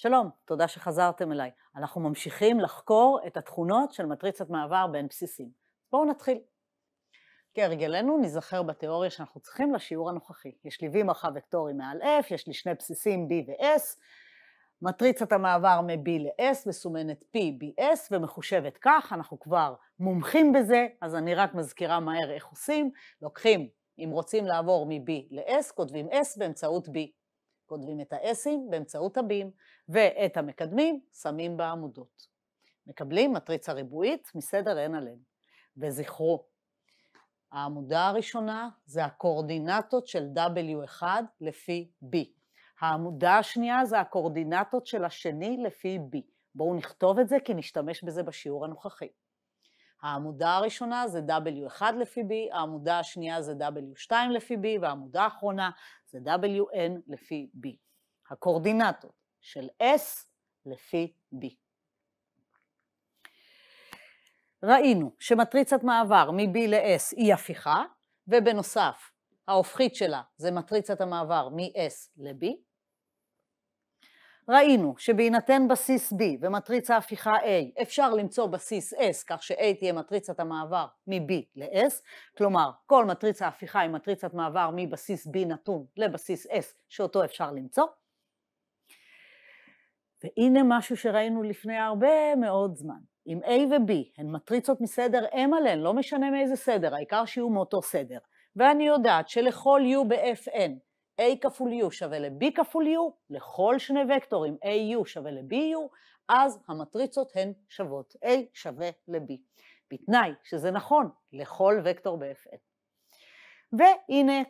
שלום, תודה שחזרתם אליי. אנחנו ממשיכים לחקור את התכונות של מטריצת מעבר בין בסיסים. בואו נתחיל. כהרגלנו ניזכר בתיאוריה שאנחנו צריכים לשיעור הנוכחי. יש לי V מרחב וקטורי מעל F, יש לי שני בסיסים B ו-S, מטריצת המעבר מ-B ל-S מסומנת P, b s ומחושבת כך, אנחנו כבר מומחים בזה, אז אני רק מזכירה מהר איך עושים. לוקחים, אם רוצים לעבור מ-B ל-S, כותבים S באמצעות B. כותבים את האסים באמצעות הבים, ואת המקדמים שמים בעמודות. מקבלים מטריצה ריבועית מסדר n על n. וזכרו, העמודה הראשונה זה הקואורדינטות של W1 לפי B. העמודה השנייה זה הקואורדינטות של השני לפי B. בואו נכתוב את זה כי נשתמש בזה בשיעור הנוכחי. העמודה הראשונה זה W1 לפי B, העמודה השנייה זה W2 לפי B, והעמודה האחרונה זה WN לפי B. הקורדינטות של S לפי B. ראינו שמטריצת מעבר מ-B ל-S היא הפיכה, ובנוסף, ההופכית שלה זה מטריצת המעבר מ-S ל-B, ראינו שבהינתן בסיס B ומטריצה הפיכה A, אפשר למצוא בסיס S, כך ש-A תהיה מטריצת המעבר מ-B ל-S, כלומר, כל מטריצה הפיכה היא מטריצת מעבר מבסיס B נתון לבסיס S, שאותו אפשר למצוא. והנה משהו שראינו לפני הרבה מאוד זמן. אם A ו-B הן מטריצות מסדר M עליהן, לא משנה מאיזה סדר, העיקר שיהיו מאותו סדר. ואני יודעת שלכל U ב-Fn a כפול u שווה ל-b כפול u, לכל שני וקטורים au שווה ל-bu, אז המטריצות הן שוות, a שווה ל-b, בתנאי שזה נכון לכל וקטור ב-fn. והנה,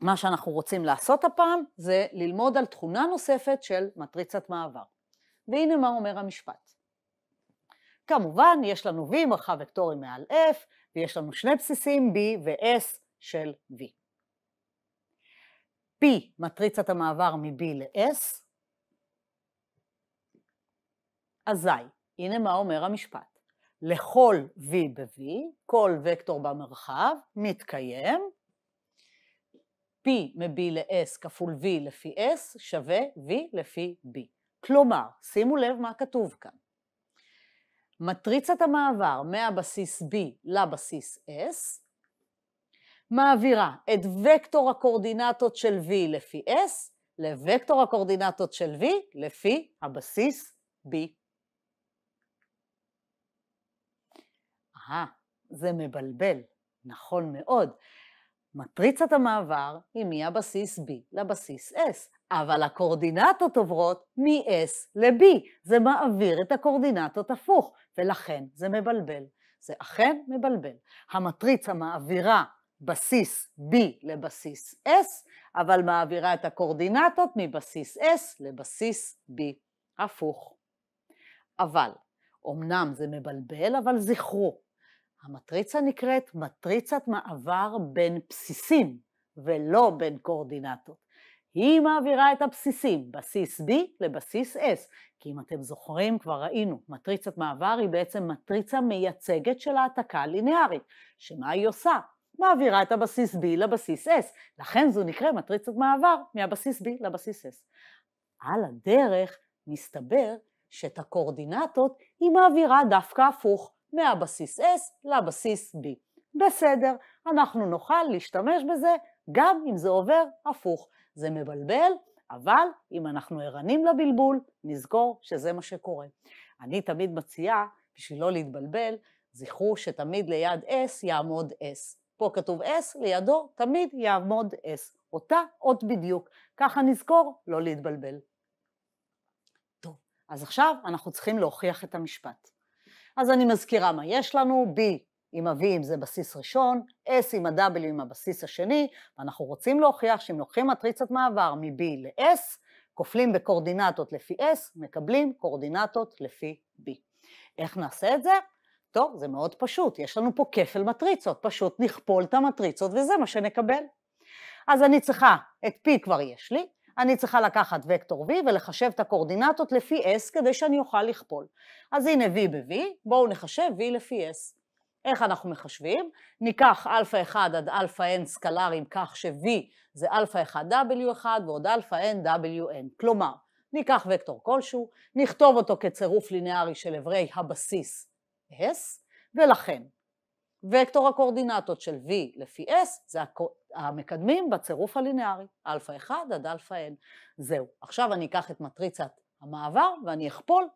מה שאנחנו רוצים לעשות הפעם זה ללמוד על תכונה נוספת של מטריצת מעבר. והנה מה אומר המשפט. כמובן, יש לנו v מרחב וקטורי מעל f, ויש לנו שני בסיסים b ו-s של v. P, מטריצת המעבר מ-B ל-S, אזי, הנה מה אומר המשפט. לכל V ב-V, כל וקטור במרחב, מתקיים P מ-B ל-S כפול V לפי S שווה V לפי B. כלומר, שימו לב מה כתוב כאן. מטריצת המעבר מהבסיס B לבסיס S מעבירה את וקטור הקורדינטות של V לפי S לווקטור הקורדינטות של V לפי הבסיס B. אה, זה מבלבל, נכון מאוד. מטריצת המעבר היא מהבסיס B לבסיס S, אבל הקורדינטות עוברות מ-S ל-B. זה מעביר את הקורדינטות הפוך, ולכן זה מבלבל. זה אכן מבלבל. המטריצה מעבירה בסיס B לבסיס S, אבל מעבירה את הקורדינטות מבסיס S לבסיס B. הפוך. אבל, אמנם זה מבלבל, אבל זכרו, המטריצה נקראת מטריצת מעבר בין בסיסים, ולא בין קורדינטות. היא מעבירה את הבסיסים, בסיס B לבסיס S, כי אם אתם זוכרים, כבר ראינו, מטריצת מעבר היא בעצם מטריצה מייצגת של העתקה לינארית, שמה היא עושה? מעבירה את הבסיס B לבסיס S, לכן זו נקרא מטריצת מעבר מהבסיס B לבסיס S. על הדרך מסתבר שאת הקואורדינטות היא מעבירה דווקא הפוך מהבסיס S לבסיס B. בסדר, אנחנו נוכל להשתמש בזה גם אם זה עובר הפוך. זה מבלבל, אבל אם אנחנו ערנים לבלבול, נזכור שזה מה שקורה. אני תמיד מציעה, בשביל לא להתבלבל, זכרו שתמיד ליד S יעמוד S. פה כתוב S, לידו תמיד יעמוד S, אותה אות בדיוק. ככה נזכור לא להתבלבל. טוב, אז עכשיו אנחנו צריכים להוכיח את המשפט. אז אני מזכירה מה יש לנו, B עם ה-V אם זה בסיס ראשון, S עם ה-W עם הבסיס השני, ואנחנו רוצים להוכיח שאם לוקחים מטריצת מעבר מ-B ל-S, כופלים בקורדינטות לפי S, מקבלים קורדינטות לפי B. איך נעשה את זה? טוב, זה מאוד פשוט, יש לנו פה כפל מטריצות, פשוט נכפול את המטריצות וזה מה שנקבל. אז אני צריכה, את P כבר יש לי, אני צריכה לקחת וקטור V ולחשב את הקורדינטות לפי S כדי שאני אוכל לכפול. אז הנה V ב-V, בואו נחשב V לפי S. איך אנחנו מחשבים? ניקח Alpha 1 עד Alpha n סקלרים כך ש-V זה Alpha 1 W1 ועוד Alpha n WN. כלומר, ניקח וקטור כלשהו, נכתוב אותו כצירוף לינארי של אברי הבסיס S, ולכן וקטור הקורדינטות של V לפי S זה המקדמים בצירוף הלינארי, Alpha 1 עד Alpha N. זהו. עכשיו אני אקח את מטריצת המעבר ואני אכפול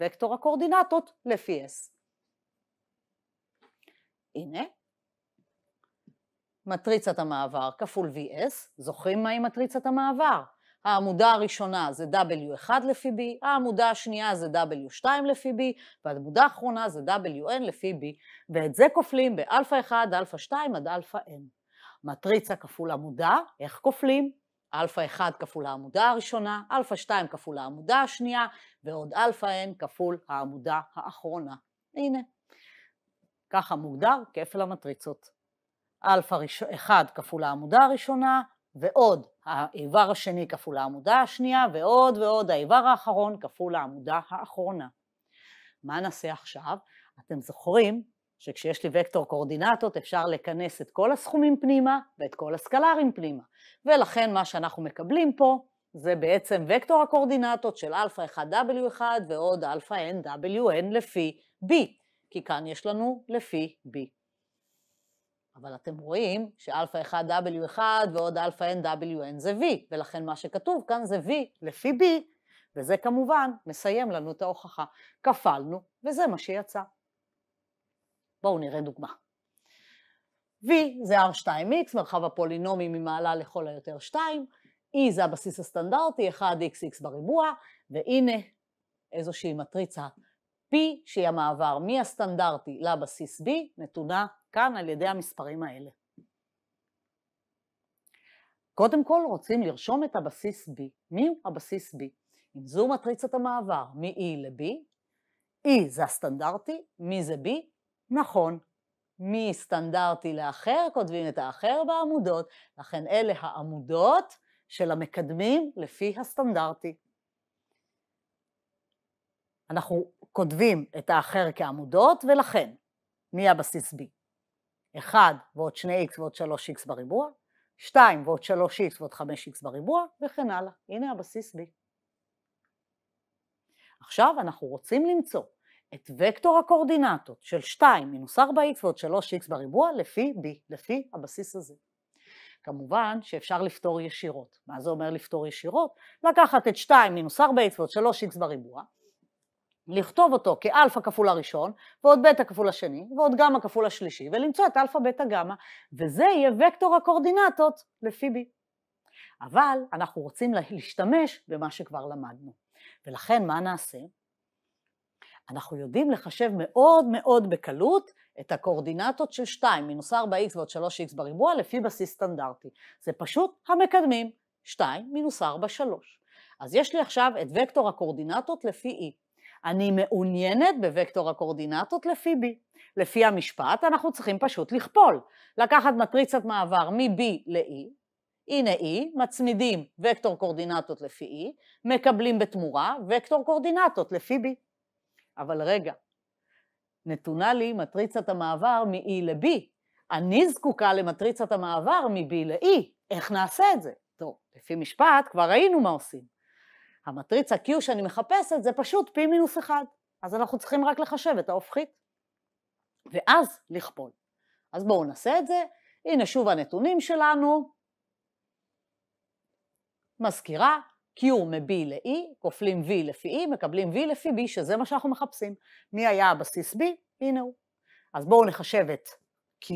בוקטור הקורדינטות לפי S. הנה, מטריצת המעבר כפול VS, זוכרים מהי מטריצת המעבר? העמודה הראשונה זה W1 לפי B, העמודה השנייה זה W2 לפי B, והעמודה האחרונה זה WN לפי B, ואת זה כופלים באלפא 1, אלפא 2 עד אלפא N. מטריצה כפול עמודה, איך כופלים? אלפא 1 כפול העמודה הראשונה, אלפא 2 כפול העמודה השנייה, ועוד אלפא n כפול העמודה האחרונה. הנה, ככה מוגדר כפל המטריצות. אלפא 1 כפול העמודה הראשונה, ועוד האיבר השני כפול העמודה השנייה, ועוד ועוד האיבר האחרון כפול העמודה האחרונה. מה נעשה עכשיו? אתם זוכרים שכשיש לי וקטור קורדינטות אפשר לכנס את כל הסכומים פנימה ואת כל הסקלרים פנימה, ולכן מה שאנחנו מקבלים פה זה בעצם וקטור הקורדינטות של alpha 1W1 ועוד אלפא NWN לפי B, כי כאן יש לנו לפי B. אבל אתם רואים שאלפא 1 W1 ועוד אלפא N WN זה V, ולכן מה שכתוב כאן זה V לפי B, וזה כמובן מסיים לנו את ההוכחה. כפלנו, וזה מה שיצא. בואו נראה דוגמה. V זה R2x, מרחב הפולינומי ממעלה לכל היותר 2, E זה הבסיס הסטנדרטי, 1xx בריבוע, והנה איזושהי מטריצה P, שהיא המעבר מהסטנדרטי לבסיס B, נתונה כאן על ידי המספרים האלה. קודם כל רוצים לרשום את הבסיס B. מי הוא הבסיס B? אם זו מטריצת המעבר מ-E ל-B, E זה הסטנדרטי, מי זה B? נכון, מסטנדרטי לאחר, כותבים את האחר בעמודות, לכן אלה העמודות של המקדמים לפי הסטנדרטי. אנחנו כותבים את האחר כעמודות, ולכן, מי הבסיס B? 1 ועוד 2x ועוד 3x בריבוע, 2 ועוד 3x ועוד 5x בריבוע, וכן הלאה. הנה הבסיס B. עכשיו אנחנו רוצים למצוא את וקטור הקורדינטות של 2 מינוס 4x ועוד 3x בריבוע לפי B, לפי הבסיס הזה. כמובן שאפשר לפתור ישירות. מה זה אומר לפתור ישירות? לקחת את 2 מינוס 4x ועוד 3x בריבוע, לכתוב אותו כאלפא כפול הראשון, ועוד בטא כפול השני, ועוד גמא כפול השלישי, ולמצוא את אלפא בטא גמא, וזה יהיה וקטור הקורדינטות לפי B. אבל אנחנו רוצים להשתמש במה שכבר למדנו. ולכן מה נעשה? אנחנו יודעים לחשב מאוד מאוד בקלות את הקורדינטות של 2, מינוס 4x ועוד 3x בריבוע לפי בסיס סטנדרטי. זה פשוט המקדמים, 2 מינוס 4, 3. אז יש לי עכשיו את וקטור הקורדינטות לפי e. אני מעוניינת בוקטור הקורדינטות לפי B. לפי המשפט אנחנו צריכים פשוט לכפול. לקחת מטריצת מעבר מ-B ל-E, הנה E, מצמידים וקטור קורדינטות לפי E, מקבלים בתמורה וקטור קורדינטות לפי B. אבל רגע, נתונה לי מטריצת המעבר מ-E ל-B. אני זקוקה למטריצת המעבר מ-B ל-E. איך נעשה את זה? טוב, לפי משפט כבר ראינו מה עושים. המטריצה Q שאני מחפשת זה פשוט P מינוס 1, אז אנחנו צריכים רק לחשב את ההופכית, ואז לכפול. אז בואו נעשה את זה. הנה שוב הנתונים שלנו. מזכירה, Q מ-B ל-E, כופלים V לפי E, מקבלים V לפי B, שזה מה שאנחנו מחפשים. מי היה הבסיס B? הנה הוא. אז בואו נחשב את Q.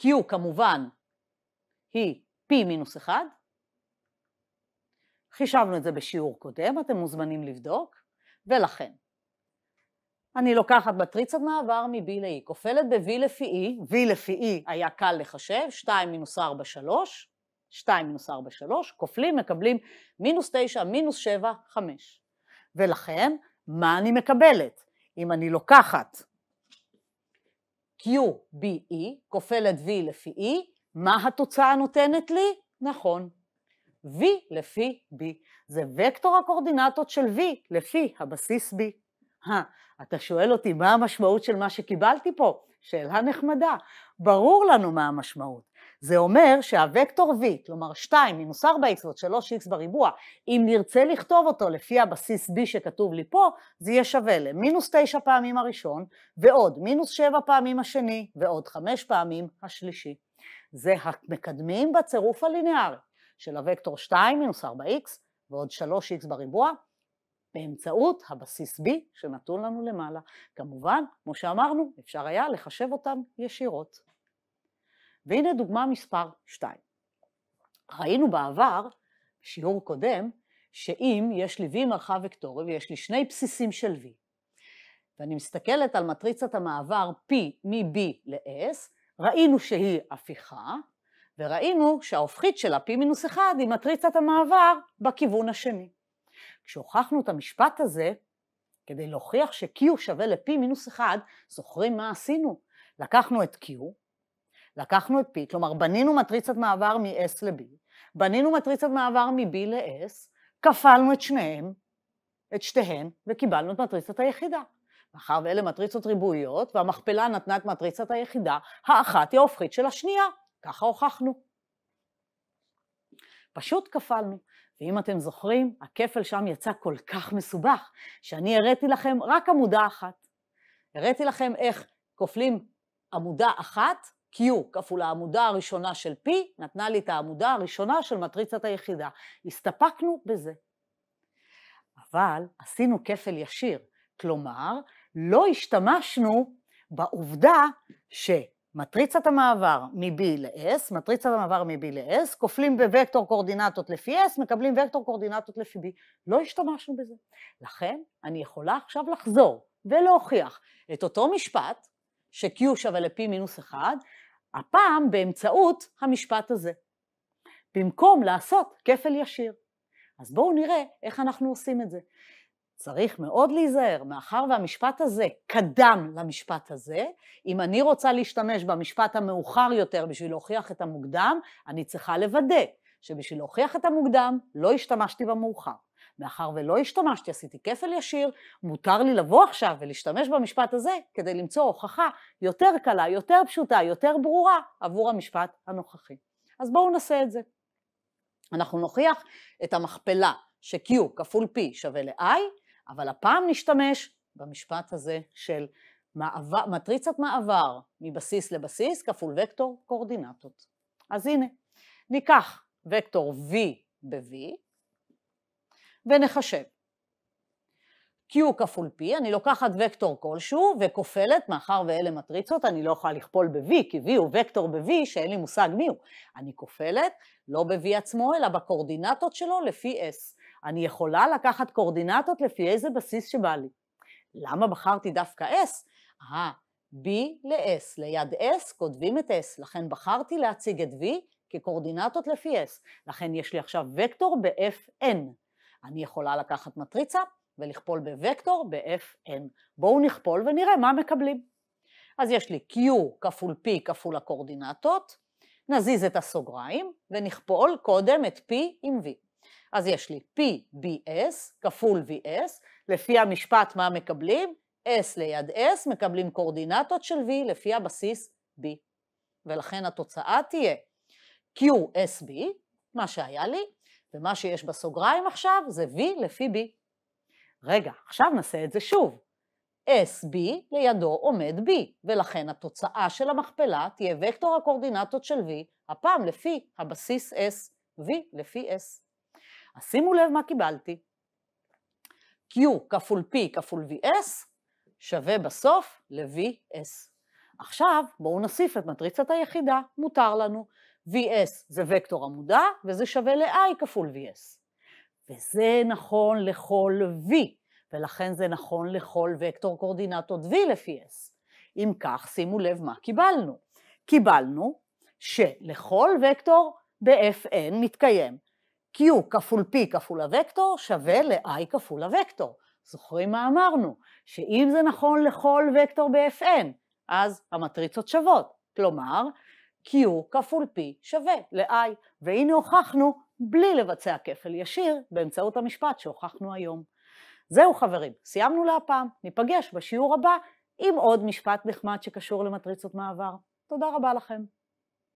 Q כמובן היא P מינוס 1, חישבנו את זה בשיעור קודם, אתם מוזמנים לבדוק, ולכן, אני לוקחת מטריצת מעבר מ-B ל-E, כופלת ב-V לפי E, V לפי E היה קל לחשב, 2 מינוס 4, 3, 2 מינוס 4, 3, כופלים, מקבלים מינוס 9, מינוס 7, 5. ולכן, מה אני מקבלת? אם אני לוקחת QBE, כופלת V לפי E, מה התוצאה נותנת לי? נכון, V לפי B. זה וקטור הקורדינטות של V לפי הבסיס B. ה, אתה שואל אותי מה המשמעות של מה שקיבלתי פה? שאלה נחמדה. ברור לנו מה המשמעות. זה אומר שהוקטור v, כלומר 2 מינוס 4x ועוד 3x בריבוע, אם נרצה לכתוב אותו לפי הבסיס b שכתוב לי פה, זה יהיה שווה למינוס 9 פעמים הראשון, ועוד מינוס 7 פעמים השני, ועוד 5 פעמים השלישי. זה המקדמים בצירוף הליניארי. של הוקטור 2 מינוס 4x ועוד 3x בריבוע, באמצעות הבסיס B שנתון לנו למעלה. כמובן, כמו שאמרנו, אפשר היה לחשב אותם ישירות. והנה דוגמה מספר 2. ראינו בעבר, שיעור קודם, שאם יש לי V מרחב וקטורי ויש לי שני בסיסים של V, ואני מסתכלת על מטריצת המעבר P מ-B ל-S, ראינו שהיא הפיכה, וראינו שההופכית שלה פי מינוס אחד היא מטריצת המעבר בכיוון השני. כשהוכחנו את המשפט הזה, כדי להוכיח ש-Q שווה ל-P מינוס 1, זוכרים מה עשינו? לקחנו את Q, לקחנו את P, כלומר בנינו מטריצת מעבר מ-S ל-B, בנינו מטריצת מעבר מ-B ל-S, כפלנו את שניהם, את שתיהן, וקיבלנו את מטריצת היחידה. מאחר ואלה מטריצות ריבועיות, והמכפלה נתנה את מטריצת היחידה, האחת היא ההופכית של השנייה. ככה הוכחנו. פשוט כפלנו. ואם אתם זוכרים, הכפל שם יצא כל כך מסובך, שאני הראתי לכם רק עמודה אחת. הראתי לכם איך כופלים עמודה אחת, Q כפול העמודה הראשונה של P, נתנה לי את העמודה הראשונה של מטריצת היחידה. הסתפקנו בזה. אבל עשינו כפל ישיר, כלומר, לא השתמשנו בעובדה ש... מטריצת המעבר מ-B ל-S, מטריצת המעבר מ-B ל-S, כופלים בוקטור קורדינטות לפי S, מקבלים וקטור קורדינטות לפי B. לא השתמשנו בזה. לכן, אני יכולה עכשיו לחזור ולהוכיח את אותו משפט, ש-Q שווה ל-P מינוס 1, הפעם באמצעות המשפט הזה. במקום לעשות כפל ישיר. אז בואו נראה איך אנחנו עושים את זה. צריך מאוד להיזהר, מאחר והמשפט הזה קדם למשפט הזה, אם אני רוצה להשתמש במשפט המאוחר יותר בשביל להוכיח את המוקדם, אני צריכה לוודא שבשביל להוכיח את המוקדם לא השתמשתי במאוחר. מאחר ולא השתמשתי, עשיתי כפל ישיר, מותר לי לבוא עכשיו ולהשתמש במשפט הזה כדי למצוא הוכחה יותר קלה, יותר פשוטה, יותר ברורה עבור המשפט הנוכחי. אז בואו נעשה את זה. אנחנו נוכיח את המכפלה ש-Q כפול P שווה ל-I אבל הפעם נשתמש במשפט הזה של מעבר, מטריצת מעבר מבסיס לבסיס כפול וקטור קורדינטות. אז הנה, ניקח וקטור v ב-v ונחשב. q כפול p, אני לוקחת וקטור כלשהו וכופלת, מאחר ואלה מטריצות, אני לא יכולה לכפול ב-v, כי v הוא וקטור ב-v שאין לי מושג מיהו. אני כופלת, לא ב-v עצמו, אלא בקורדינטות שלו לפי s. אני יכולה לקחת קורדינטות לפי איזה בסיס שבא לי. למה בחרתי דווקא S? אה, B ל-S, ליד S כותבים את S, לכן בחרתי להציג את V כקורדינטות לפי S, לכן יש לי עכשיו וקטור ב-Fn. אני יכולה לקחת מטריצה ולכפול בוקטור ב-Fn. בואו נכפול ונראה מה מקבלים. אז יש לי Q כפול P כפול הקורדינטות, נזיז את הסוגריים ונכפול קודם את P עם V. אז יש לי PBS כפול VS, לפי המשפט מה מקבלים? S ליד S מקבלים קורדינטות של V לפי הבסיס B. ולכן התוצאה תהיה QSB, מה שהיה לי, ומה שיש בסוגריים עכשיו זה V לפי B. רגע, עכשיו נעשה את זה שוב. SB לידו עומד B, ולכן התוצאה של המכפלה תהיה וקטור הקורדינטות של V, הפעם לפי הבסיס S, V לפי S. אז שימו לב מה קיבלתי. Q כפול P כפול VS שווה בסוף ל-VS. עכשיו בואו נוסיף את מטריצת היחידה, מותר לנו. VS זה וקטור עמודה וזה שווה ל-I כפול VS. וזה נכון לכל V, ולכן זה נכון לכל וקטור קורדינטות V לפי S. אם כך, שימו לב מה קיבלנו. קיבלנו שלכל וקטור ב-Fn מתקיים Q כפול P כפול הוקטור שווה ל-I כפול הוקטור. זוכרים מה אמרנו? שאם זה נכון לכל וקטור ב-Fn, אז המטריצות שוות. כלומר, Q כפול P שווה ל-I. והנה הוכחנו, בלי לבצע כפל ישיר, באמצעות המשפט שהוכחנו היום. זהו חברים, סיימנו להפעם, ניפגש בשיעור הבא עם עוד משפט נחמד שקשור למטריצות מעבר. תודה רבה לכם.